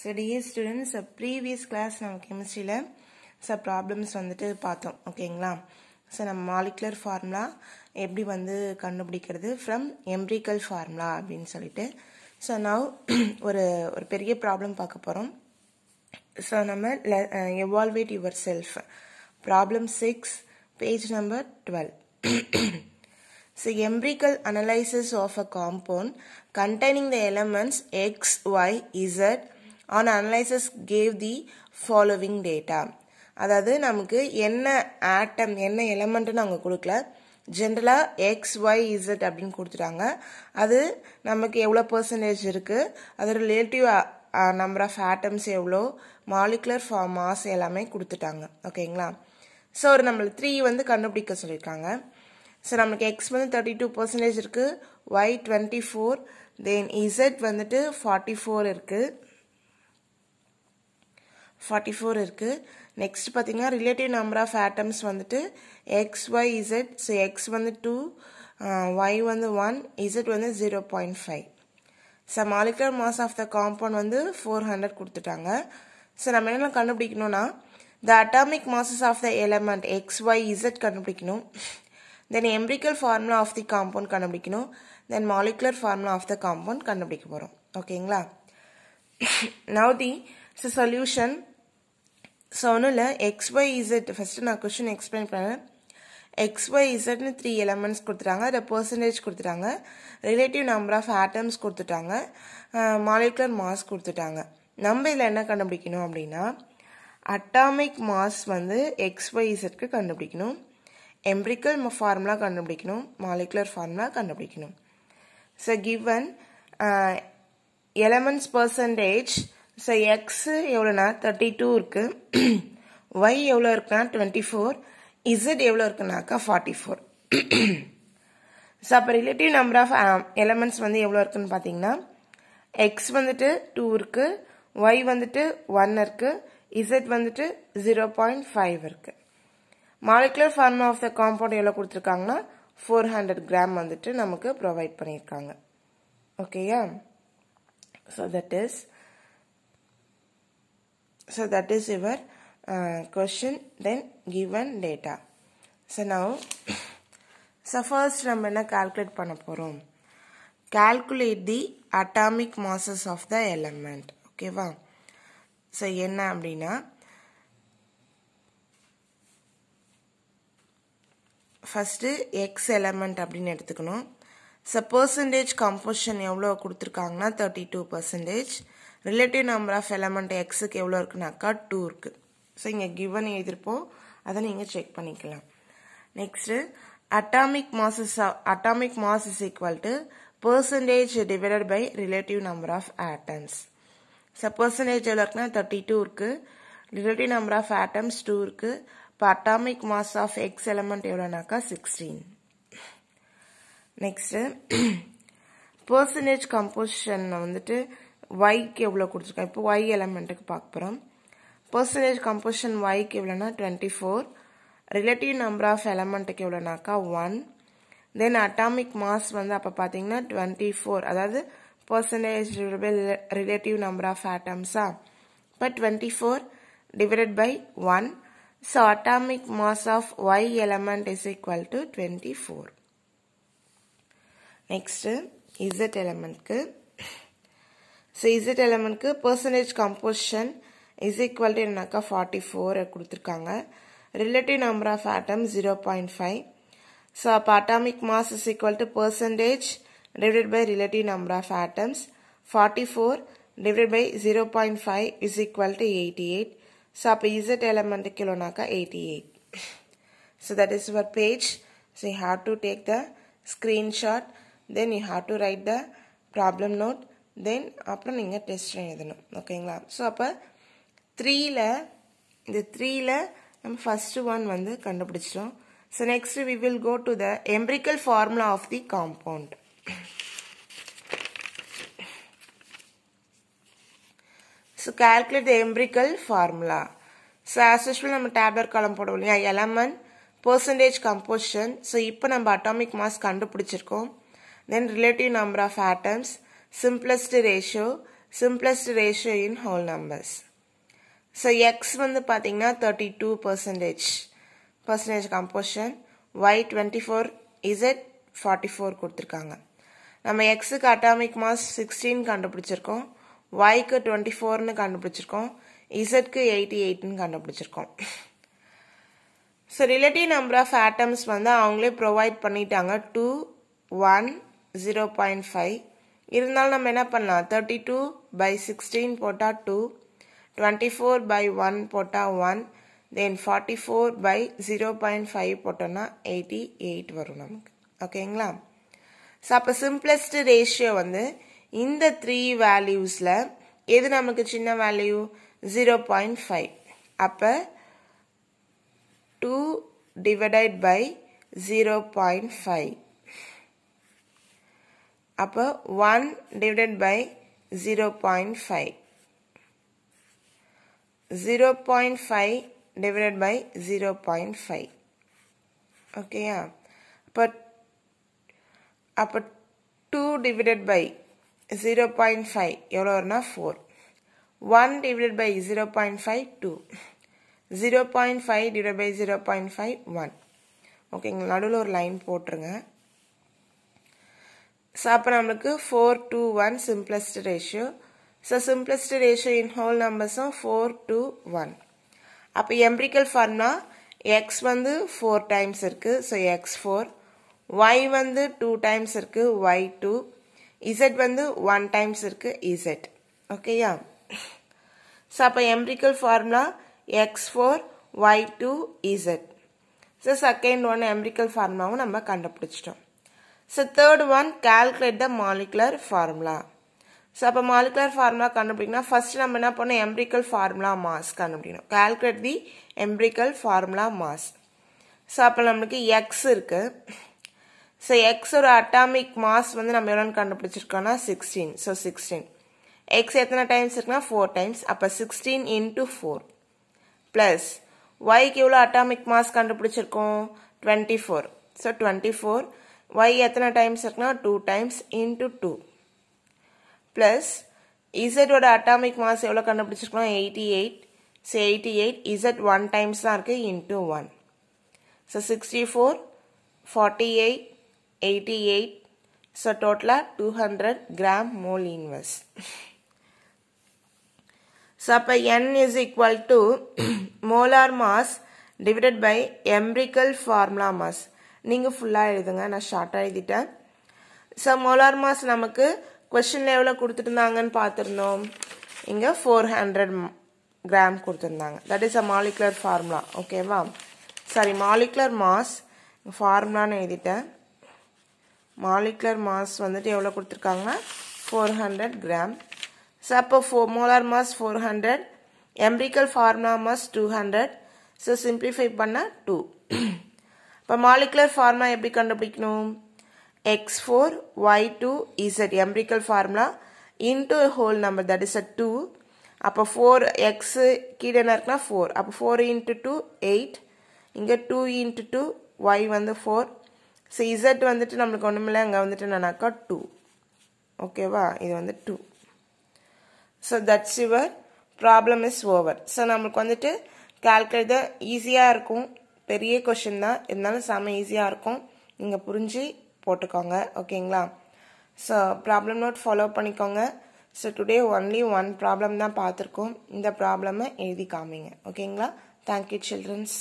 So dears students previous class நம்ம கெமிஸ்ட்ரியில் so problems வந்துட்டு பார்த்தோம் ஓகேங்களா ஸோ நம்ம மாலிகுலர் ஃபார்முலா எப்படி வந்து கண்டுபிடிக்கிறது ஃப்ரம் எம்ப்ரிக்கல் ஃபார்முலா அப்படின்னு சொல்லிட்டு ஸோ நான் ஒரு ஒரு பெரிய ப்ராப்ளம் பார்க்க போகிறோம் ஸோ நம்ம evaluate your self problem six page number twelve so empirical analysis of a compound containing the elements X Y Z on analysis gave the following data அதாவது நமக்கு என்ன ஆட்டம் என்ன எலமெண்ட்டுன்னு அவங்க கொடுக்கல ஜென்ரலாக எக்ஸ் ஒய் இசட் அப்படின்னு கொடுத்துட்டாங்க அது நமக்கு எவ்வளோ பர்சன்டேஜ் இருக்குது அது ரிலேட்டிவ் நம்பர் ஆஃப் ஆட்டம்ஸ் எவ்வளோ மாலிகுலர் ஃபார் மாஸ் எல்லாமே கொடுத்துட்டாங்க ஓகேங்களா ஸோ ஒரு நம்மளை த்ரீ வந்து கண்டுபிடிக்க சொல்லியிருக்காங்க ஸோ நம்மளுக்கு எக்ஸ் வந்து தேர்ட்டி டூ பர்சன்டேஜ் இருக்குது Y twenty four then Z வந்துட்டு ஃபார்ட்டி ஃபோர் இருக்குது ஃபார்ட்டி ஃபோர் இருக்குது நெக்ஸ்ட் பார்த்திங்கன்னா ரிலேட்டிவ் நம்பர் ஆஃப் ஆட்டம்ஸ் வந்துட்டு X Y Z so X வந்து டூ ஒய் வந்து ஒன் இசட் வந்து zero point five so molecular mass of the compound வந்து four hundred கொடுத்துட்டாங்க ஸோ நம்ம என்னெல்லாம் கண்டுபிடிக்கணும்னா the atomic masses of the element X Y Z கண்டுபிடிக்கணும் then empirical formula of the compound கண்டுபிடிக்கணும் then molecular formula of the compound கண்டுபிடிக்க போகிறோம் ஓகேங்களா நவ் தி சொல்யூஷன் ஸோ ஒன்றும் இல்லை எக்ஸ் ஒய் இசட் ஃபஸ்ட்டு நான் கொஷின் எக்ஸ்பிளைன் பண்ணுறேன் X Y இசட்னு த்ரீ எலமெண்ட்ஸ் கொடுத்துட்டாங்க அதில் பர்சன்டேஜ் கொடுத்துட்டாங்க ரிலேட்டிவ் நம்பர் ஆஃப் ஆட்டம்ஸ் கொடுத்துட்டாங்க மாலிகுலர் மாஸ் கொடுத்துட்டாங்க நம்ம இதில் என்ன கண்டுபிடிக்கணும் அப்படின்னா அட்டாமிக் மாஸ் வந்து எக்ஸ் ஒய் இசட்க்கு கண்டுபிடிக்கணும் எம்பிரிக்கல் ஃபார்முலா கண்டுபிடிக்கணும் மாலிகுலர் ஃபார்முலா கண்டுபிடிக்கணும் so given elements percentage so X எவ்வளோனா தேர்ட்டி டூ இருக்குது ஒய் எவ்வளோ இருக்குன்னா டுவெண்ட்டி ஃபோர் இசட் எவ்வளோ இருக்குனாக்கா ஃபார்ட்டி ஃபோர் ஸோ அப்போ ரிலேட்டிவ் நம்பர் ஆஃப் எலமெண்ட்ஸ் வந்து எவ்வளோ இருக்குன்னு பார்த்தீங்கன்னா எக்ஸ் வந்துட்டு டூ இருக்குது ஒய் வந்துட்டு ஒன் இருக்குது இசட் வந்துட்டு ஜீரோ பாயிண்ட் ஃபைவ் இருக்குது molecular form of the compound எவ்வளோ கொடுத்துருக்காங்கன்னா ஃபோர் ஹண்ட்ரட் கிராம் வந்துட்டு நமக்கு ப்ரொவைட் பண்ணியிருக்காங்க ஓகேயா so that is So that is your uh, question then given data. So now, so first நம்ம என்ன calculate பண்ண போகிறோம் calculate the atomic masses of the element ஓகேவா ஸோ என்ன அப்படின்னா ஃபஸ்ட்டு எக்ஸ் எலமெண்ட் அப்படின்னு எடுத்துக்கணும் ஸோ பர்சன்டேஜ் கம்போஷன் எவ்வளோ கொடுத்துருக்காங்கன்னா thirty two relative number of element எக்ஸுக்கு எவ்வளோ இருக்குனாக்கா டூ இருக்கு ஸோ இங்கே கிவன் எழுதியிருப்போம் அதை நீங்கள் செக் பண்ணிக்கலாம் next atomic masses atomic mass is equal to percentage divided by relative number of atoms so percentage எவ்வளோ இருக்குன்னா தேர்ட்டி டூ இருக்குது relative number of atoms two இருக்குது இப்போ atomic mass of X element எவ்வளோனாக்கா சிக்ஸ்டீன் நெக்ஸ்ட்டு பர்சன்டேஜ் கம்போசிஷன் வந்துட்டு ஒய்க்கு எவ்வளோ கொடுத்துருக்கோம் இப்போ ஒய் எலமெண்ட்டுக்கு பார்க்க போகிறோம் பர்சன்டேஜ் கம்போசிஷன் ஒய்க்கு எவ்வளோனா twenty four relative number of எலமெண்ட்டுக்கு எவ்வளோனாக்கா ஒன் தென் அட்டாமிக் மாஸ் வந்து அப்போ பார்த்தீங்கன்னா டுவெண்ட்டி ஃபோர் அதாவது பர்சன்டேஜ் ரிலேட்டிவ் நம்பர் ஆஃப் ஆட்டம்ஸா இப்போ twenty four divided by one so atomic mass of Y element is equal to twenty four next Z எலமெண்ட்க்கு so Z எலமெண்ட்க்கு percentage composition is equal to என்னக்கா forty four கொடுத்துருக்காங்க relative number of atom zero point five so அப்போ atomic mass is equal to percentage divided by relative number of atoms 44 divided by 0 0.5 is equal to 88 so அப்ப z element kilonaka 88 so that is your page so you have to take the screenshot then you have to write the problem note then அப்புறம் நீங்கள் test எழுதணும் ஓகேங்களா so அப்போ த்ரீயில் இந்த த்ரீயில் நம்ம ஃபஸ்ட்டு ஒன் வந்து கண்டுபிடிச்சிட்டோம் so next we will go to the empirical formula of the compound so calculate the empirical formula so as usual நம்ம டேப்லர் காலம் போடுவோம் இல்லையா எலமன் பர்சன்டேஜ் கம்போசிஷன் ஸோ இப்போ நம்ம அட்டாமிக் மாஸ் கண்டுபிடிச்சிருக்கோம் then relative number of atoms simplest ratio simplest ratio in whole numbers so x வந்து பார்த்தீங்கன்னா thirty two percentage percentage composition Y twenty four Z forty four கொடுத்துருக்காங்க நம்ம எக்ஸுக்கு atomic mass sixteen கண்டுபிடிச்சிருக்கோம் ஒய்க்கு டுவெண்ட்டி ஃபோர்னு கண்டுபிடிச்சிருக்கோம் இசட்க்கு எயிட்டி எயிட்னு கண்டுபிடிச்சிருக்கோம் so relative number of atoms வந்து அவங்களே ப்ரொவைட் பண்ணிட்டாங்க two one zero point five இருந்தாலும் நம்ம என்ன பண்ணலாம் தேர்ட்டி டூ பை சிக்ஸ்டீன் போட்டால் two twenty four by one போட்டால் one then forty four by zero point five போட்டோன்னா எயிட்டி எயிட் வரும் நமக்கு ஓகேங்களா ஸோ அப்போ சிம்பிளஸ்ட் ரேஷியோ வந்து இந்த த்ரீ வேல்யூஸில் எது நமக்கு சின்ன வேல்யூ ஜீரோ பாயிண்ட் ஃபைவ் அப்போ two divided by zero point five அப்போ one divided by zero point five zero point five divided by zero point five ஓகேயா அப்போ அப்போ two divided by zero point five எவ்வளோ வரும்னா four one divided by zero point five two zero point five divide by zero point five one ஓகேங்க நடுவில் ஒரு line போட்டுருங்க So, அப்போ நம்மளுக்கு four two one சிம்ப்ளஸ்ட் ratio so simplest ratio in whole நம்பர்ஸும் four two one அப்போ empirical ஃபார்ம்னா X வந்து ஃபோர் டைம்ஸ் இருக்குது ஸோ எக்ஸ் ஃபோர் ஒய் வந்து டூ டைம்ஸ் இருக்குது ஒய் டூ இசட் வந்து ஒன் டைம்ஸ் இருக்குது இசட் ஓகேயா ஸோ அப்போ empirical formula X four Y two Z so second one empirical ஃபார்மாவும் நம்ம கண்டுபிடிச்சிட்டோம் so third one calculate the molecular formula so அப்போ மாலிகுலர் ஃபார்முலா கண்டுபிடிக்கணும்னா ஃபர்ஸ்ட் நம்ம என்ன பண்ணோம் எம்பிரிக்கல் ஃபார்முலா மாஸ் கண்டுபிடிக்கணும் calculate the empirical formula mass so அப்போ நம்மளுக்கு எக்ஸ் இருக்குது ஸோ எக்ஸோட அட்டாமிக் மாஸ் வந்து நம்ம எவ்வளோன்னு கண்டுபிடிச்சிருக்கோம்னா சிக்ஸ்டீன் ஸோ சிக்ஸ்டீன் எக்ஸ் எத்தனை டைம்ஸ் இருக்குன்னா ஃபோர் டைம்ஸ் அப்போ சிக்ஸ்டீன் இன்ட்டு ஃபோர் ப்ளஸ் ஒய்க்கு எவ்வளோ அட்டாமிக் மாஸ் கண்டுபிடிச்சிருக்கோம் twenty four so twenty four y எத்தனை டைம்ஸ் இருக்குன்னா two times into two plus இசட்டோட அட்டாமிக் மாஸ் எவ்வளோ கண்டுபிடிச்சிருக்கோம் eighty eight so eighty eight Z one times தான் இருக்குது into one so sixty four forty eight eighty eight so டோட்டலாக two hundred gram mole inverse so அப்போ N is equal to molar mass divided by empirical formula mass நீங்கள் ஃபுல்லாக எழுதுங்க நான் ஷார்ட்டாக எழுதிட்டேன் ஸோ மோலார் மாஸ் நமக்கு கொஷின் எவ்வளோ கொடுத்துருந்தாங்கன்னு பார்த்துருந்தோம் இங்கே ஃபோர் ஹண்ட்ரட் கிராம் கொடுத்துருந்தாங்க that is a molecular formula ஓகேவா சாரி மாலிகுலர் மாஸ் ஃபார்முலான்னு எழுதிட்டேன் மாலிகுலர் மாஸ் வந்துட்டு எவ்வளோ கொடுத்துருக்காங்கன்னா ஃபோர் ஹண்ட்ரட் கிராம் ஸோ அப்போ four molar mass four hundred empirical formula mass two hundred so simplify பண்ணால் டூ இப்போ மாலிகுலர் ஃபார்முலா எப்படி கண்டுபிடிக்கணும் X four Y two Z empirical formula into whole number that is a two அப்போ four X கீழே என்ன இருக்குன்னா four அப்போ four into two eight இங்கே டூ இன்ட்டு டூ ஒய் வந்து ஃபோர் ஸோ இசட் வந்துட்டு நம்மளுக்கு ஒன்றுமில்லை அங்கே வந்துட்டு என்னன்னாக்கா டூ ஓகேவா இது வந்து two so that's your problem is over so நம்மளுக்கு வந்துட்டு கால்குலேட் தான் ஈஸியாக இருக்கும் பெரிய கொஷின் தான் இருந்தாலும் செம ஈஸியாக இருக்கும் நீங்கள் புரிஞ்சு போட்டுக்கோங்க ஓகேங்களா ஸோ ப்ராப்ளம் நோட் ஃபாலோ பண்ணிக்கோங்க so today only one problem தான் பார்த்துருக்கோம் இந்த ப்ராப்ளமை எழுதி காமிங்க ஓகேங்களா தேங்க்யூ சில்ட்ரன்ஸ்